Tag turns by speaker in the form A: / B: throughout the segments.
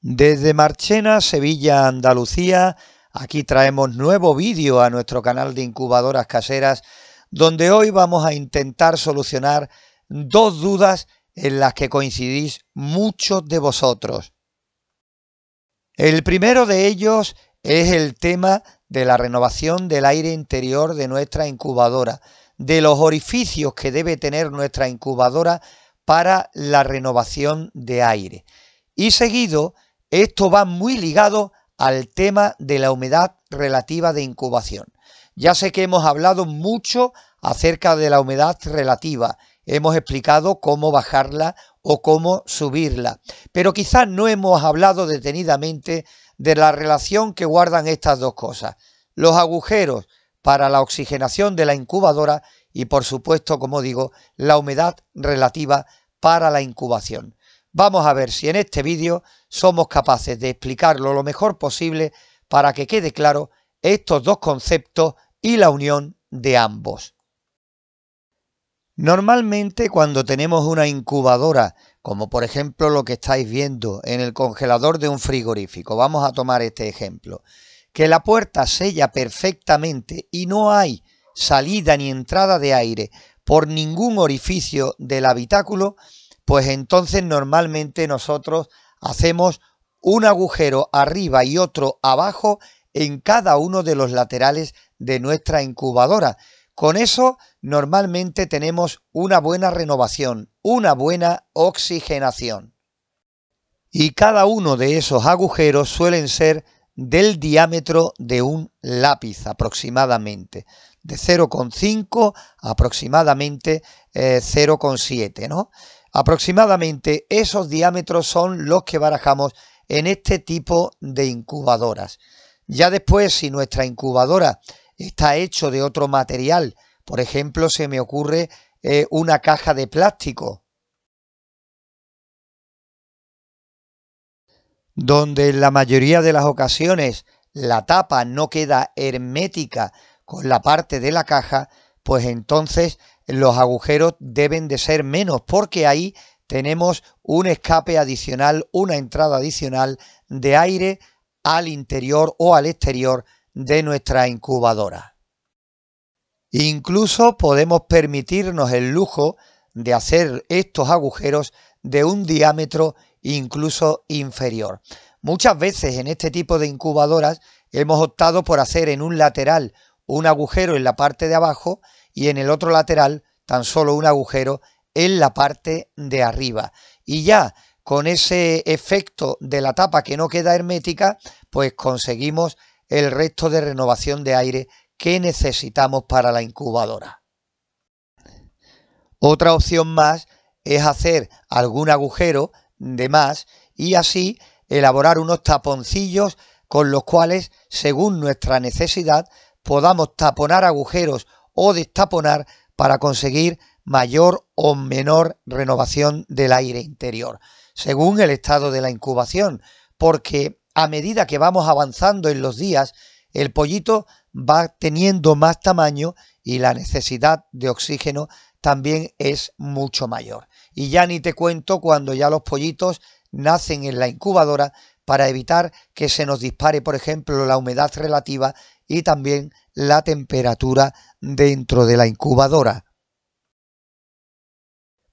A: Desde Marchena, Sevilla, Andalucía, aquí traemos nuevo vídeo a nuestro canal de incubadoras caseras, donde hoy vamos a intentar solucionar dos dudas en las que coincidís muchos de vosotros. El primero de ellos es el tema de la renovación del aire interior de nuestra incubadora, de los orificios que debe tener nuestra incubadora para la renovación de aire. Y seguido, esto va muy ligado al tema de la humedad relativa de incubación. Ya sé que hemos hablado mucho acerca de la humedad relativa, hemos explicado cómo bajarla o cómo subirla, pero quizás no hemos hablado detenidamente de la relación que guardan estas dos cosas, los agujeros para la oxigenación de la incubadora y por supuesto, como digo, la humedad relativa para la incubación. Vamos a ver si en este vídeo somos capaces de explicarlo lo mejor posible para que quede claro estos dos conceptos y la unión de ambos. Normalmente cuando tenemos una incubadora, como por ejemplo lo que estáis viendo en el congelador de un frigorífico, vamos a tomar este ejemplo, que la puerta sella perfectamente y no hay salida ni entrada de aire por ningún orificio del habitáculo, pues entonces normalmente nosotros hacemos un agujero arriba y otro abajo en cada uno de los laterales de nuestra incubadora. Con eso normalmente tenemos una buena renovación, una buena oxigenación. Y cada uno de esos agujeros suelen ser del diámetro de un lápiz aproximadamente, de 0,5 aproximadamente 0,7, eh, ¿no? Aproximadamente esos diámetros son los que barajamos en este tipo de incubadoras. Ya después, si nuestra incubadora está hecho de otro material, por ejemplo, se me ocurre eh, una caja de plástico, donde en la mayoría de las ocasiones la tapa no queda hermética con la parte de la caja, pues entonces los agujeros deben de ser menos porque ahí tenemos un escape adicional, una entrada adicional de aire al interior o al exterior de nuestra incubadora. Incluso podemos permitirnos el lujo de hacer estos agujeros de un diámetro incluso inferior. Muchas veces en este tipo de incubadoras hemos optado por hacer en un lateral un agujero en la parte de abajo y en el otro lateral tan solo un agujero en la parte de arriba. Y ya con ese efecto de la tapa que no queda hermética, pues conseguimos el resto de renovación de aire que necesitamos para la incubadora. Otra opción más es hacer algún agujero de más y así elaborar unos taponcillos con los cuales, según nuestra necesidad, podamos taponar agujeros o destaponar para conseguir mayor o menor renovación del aire interior, según el estado de la incubación, porque a medida que vamos avanzando en los días, el pollito va teniendo más tamaño y la necesidad de oxígeno también es mucho mayor. Y ya ni te cuento cuando ya los pollitos nacen en la incubadora para evitar que se nos dispare, por ejemplo, la humedad relativa y también la temperatura dentro de la incubadora.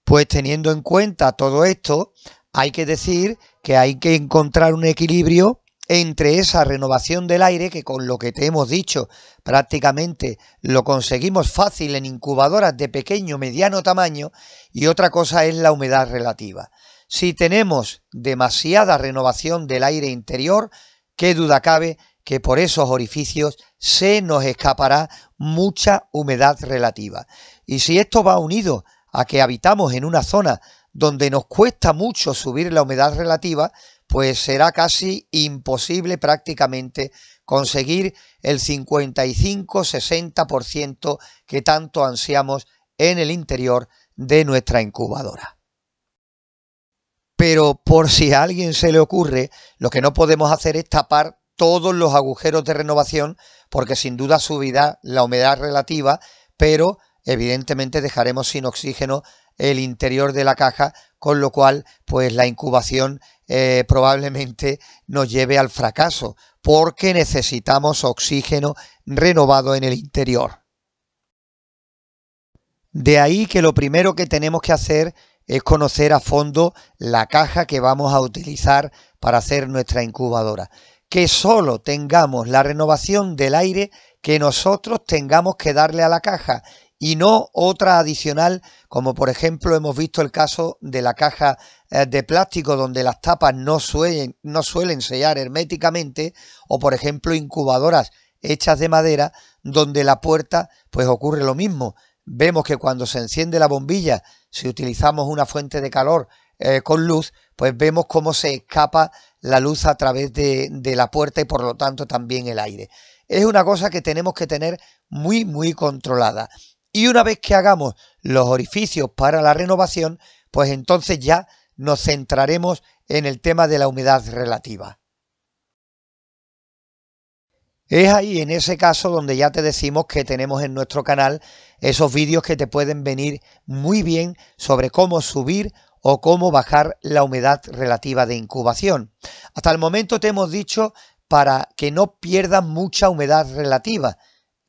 A: Pues teniendo en cuenta todo esto, hay que decir que hay que encontrar un equilibrio entre esa renovación del aire, que con lo que te hemos dicho prácticamente lo conseguimos fácil en incubadoras de pequeño, mediano tamaño, y otra cosa es la humedad relativa. Si tenemos demasiada renovación del aire interior, qué duda cabe que por esos orificios se nos escapará mucha humedad relativa. Y si esto va unido a que habitamos en una zona donde nos cuesta mucho subir la humedad relativa, pues será casi imposible prácticamente conseguir el 55-60% que tanto ansiamos en el interior de nuestra incubadora. Pero por si a alguien se le ocurre, lo que no podemos hacer es tapar todos los agujeros de renovación, porque sin duda subirá la humedad relativa, pero evidentemente dejaremos sin oxígeno el interior de la caja, con lo cual pues la incubación eh, probablemente nos lleve al fracaso, porque necesitamos oxígeno renovado en el interior. De ahí que lo primero que tenemos que hacer es conocer a fondo la caja que vamos a utilizar para hacer nuestra incubadora que solo tengamos la renovación del aire que nosotros tengamos que darle a la caja y no otra adicional, como por ejemplo hemos visto el caso de la caja eh, de plástico donde las tapas no suelen, no suelen sellar herméticamente, o por ejemplo incubadoras hechas de madera donde la puerta pues ocurre lo mismo. Vemos que cuando se enciende la bombilla, si utilizamos una fuente de calor eh, con luz, pues vemos cómo se escapa la luz a través de, la puerta y por lo tanto también el aire. Es una cosa que tenemos que tener muy, muy controlada. Y una vez que hagamos los orificios para la renovación, pues entonces ya nos centraremos en el tema de la humedad relativa. Es ahí, en ese caso, donde ya te decimos que tenemos en nuestro canal esos vídeos que te pueden venir muy bien sobre cómo subir o cómo bajar la humedad relativa de incubación. Hasta el momento te hemos dicho para que no pierdas mucha humedad relativa,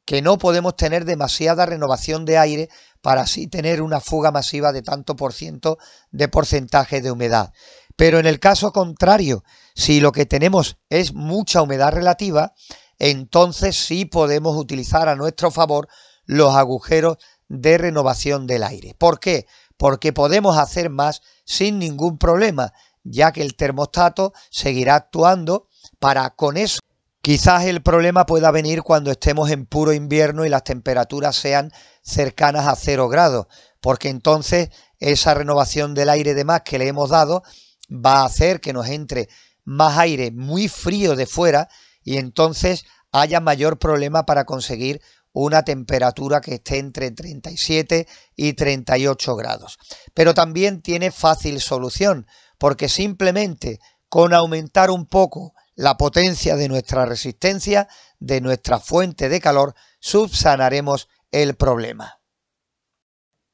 A: que no podemos tener demasiada renovación de aire para así tener una fuga masiva de tanto por ciento de porcentaje de humedad. Pero en el caso contrario, si lo que tenemos es mucha humedad relativa, entonces sí podemos utilizar a nuestro favor los agujeros de renovación del aire. ¿Por qué? porque podemos hacer más sin ningún problema, ya que el termostato seguirá actuando para con eso. Quizás el problema pueda venir cuando estemos en puro invierno y las temperaturas sean cercanas a cero grados, porque entonces esa renovación del aire de más que le hemos dado va a hacer que nos entre más aire muy frío de fuera y entonces haya mayor problema para conseguir una temperatura que esté entre 37 y 38 grados. Pero también tiene fácil solución, porque simplemente con aumentar un poco la potencia de nuestra resistencia, de nuestra fuente de calor, subsanaremos el problema.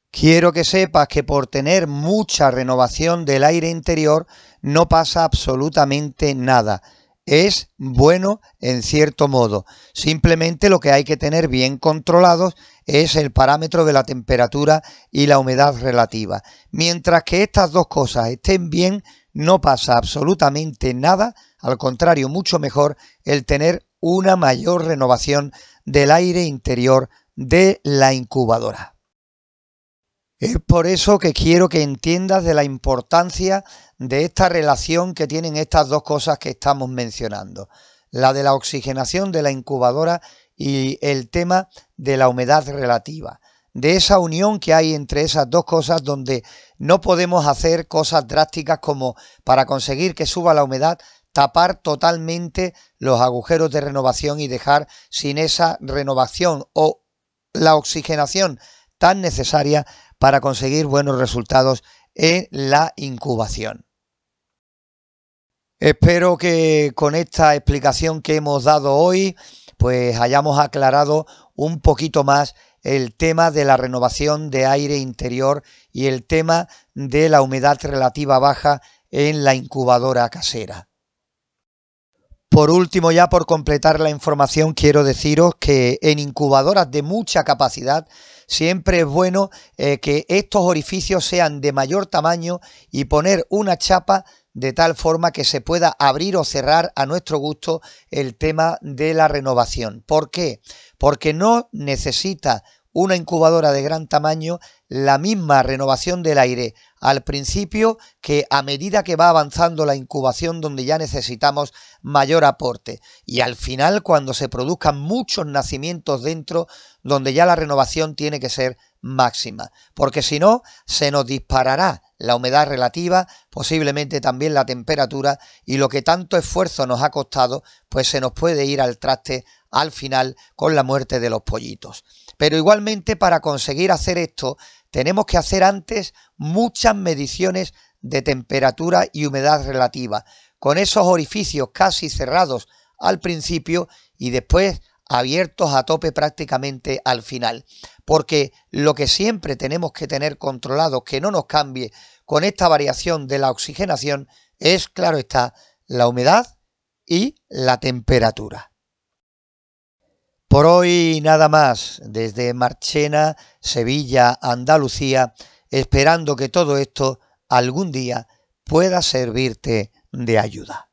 A: Quiero que sepas que por tener mucha renovación del aire interior no pasa absolutamente nada es bueno en cierto modo. Simplemente lo que hay que tener bien controlados es el parámetro de la temperatura y la humedad relativa. Mientras que estas dos cosas estén bien, no pasa absolutamente nada, al contrario, mucho mejor el tener una mayor renovación del aire interior de la incubadora. Es por eso que quiero que entiendas de la importancia de esta relación que tienen estas dos cosas que estamos mencionando. La de la oxigenación de la incubadora y el tema de la humedad relativa. De esa unión que hay entre esas dos cosas donde no podemos hacer cosas drásticas como para conseguir que suba la humedad tapar totalmente los agujeros de renovación y dejar sin esa renovación o la oxigenación tan necesaria para conseguir buenos resultados en la incubación. Espero que con esta explicación que hemos dado hoy, pues hayamos aclarado un poquito más el tema de la renovación de aire interior y el tema de la humedad relativa baja en la incubadora casera. Por último, ya por completar la información, quiero deciros que en incubadoras de mucha capacidad siempre es bueno eh, que estos orificios sean de mayor tamaño y poner una chapa de tal forma que se pueda abrir o cerrar a nuestro gusto el tema de la renovación. ¿Por qué? Porque no necesita una incubadora de gran tamaño, la misma renovación del aire al principio que a medida que va avanzando la incubación donde ya necesitamos mayor aporte y al final cuando se produzcan muchos nacimientos dentro donde ya la renovación tiene que ser máxima, porque si no se nos disparará la humedad relativa, posiblemente también la temperatura y lo que tanto esfuerzo nos ha costado pues se nos puede ir al traste al final con la muerte de los pollitos. Pero igualmente para conseguir hacer esto tenemos que hacer antes muchas mediciones de temperatura y humedad relativa, con esos orificios casi cerrados al principio y después abiertos a tope prácticamente al final. Porque lo que siempre tenemos que tener controlado que no nos cambie con esta variación de la oxigenación es, claro está, la humedad y la temperatura. Por hoy nada más desde Marchena, Sevilla, Andalucía, esperando que todo esto algún día pueda servirte de ayuda.